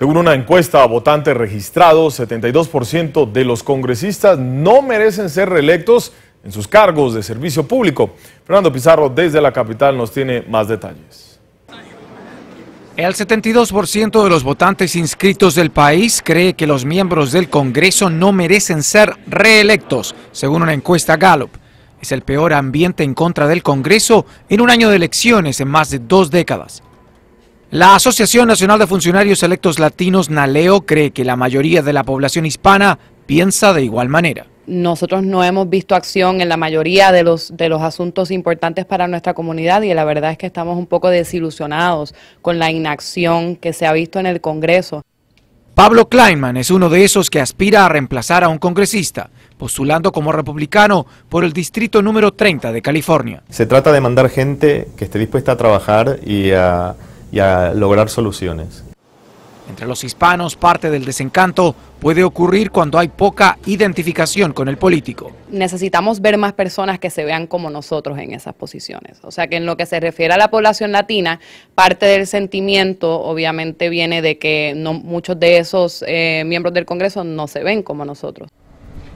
Según una encuesta a votantes registrados, 72% de los congresistas no merecen ser reelectos en sus cargos de servicio público. Fernando Pizarro desde la capital nos tiene más detalles. El 72% de los votantes inscritos del país cree que los miembros del Congreso no merecen ser reelectos, según una encuesta Gallup. Es el peor ambiente en contra del Congreso en un año de elecciones en más de dos décadas. La Asociación Nacional de Funcionarios Electos Latinos, NALEO, cree que la mayoría de la población hispana piensa de igual manera. Nosotros no hemos visto acción en la mayoría de los, de los asuntos importantes para nuestra comunidad y la verdad es que estamos un poco desilusionados con la inacción que se ha visto en el Congreso. Pablo Kleinman es uno de esos que aspira a reemplazar a un congresista, postulando como republicano por el distrito número 30 de California. Se trata de mandar gente que esté dispuesta a trabajar y a y a lograr soluciones. Entre los hispanos, parte del desencanto puede ocurrir cuando hay poca identificación con el político. Necesitamos ver más personas que se vean como nosotros en esas posiciones. O sea que en lo que se refiere a la población latina, parte del sentimiento obviamente viene de que muchos de esos eh, miembros del Congreso no se ven como nosotros.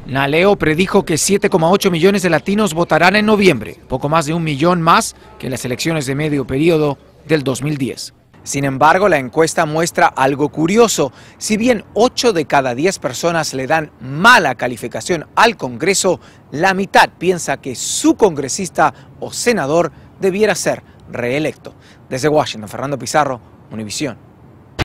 Naleo predijo que 7,8 millones de latinos votarán en noviembre, poco más de un millón más que las elecciones de medio periodo del 2010. Sin embargo, la encuesta muestra algo curioso. Si bien 8 de cada 10 personas le dan mala calificación al Congreso, la mitad piensa que su congresista o senador debiera ser reelecto. Desde Washington, Fernando Pizarro, Univisión.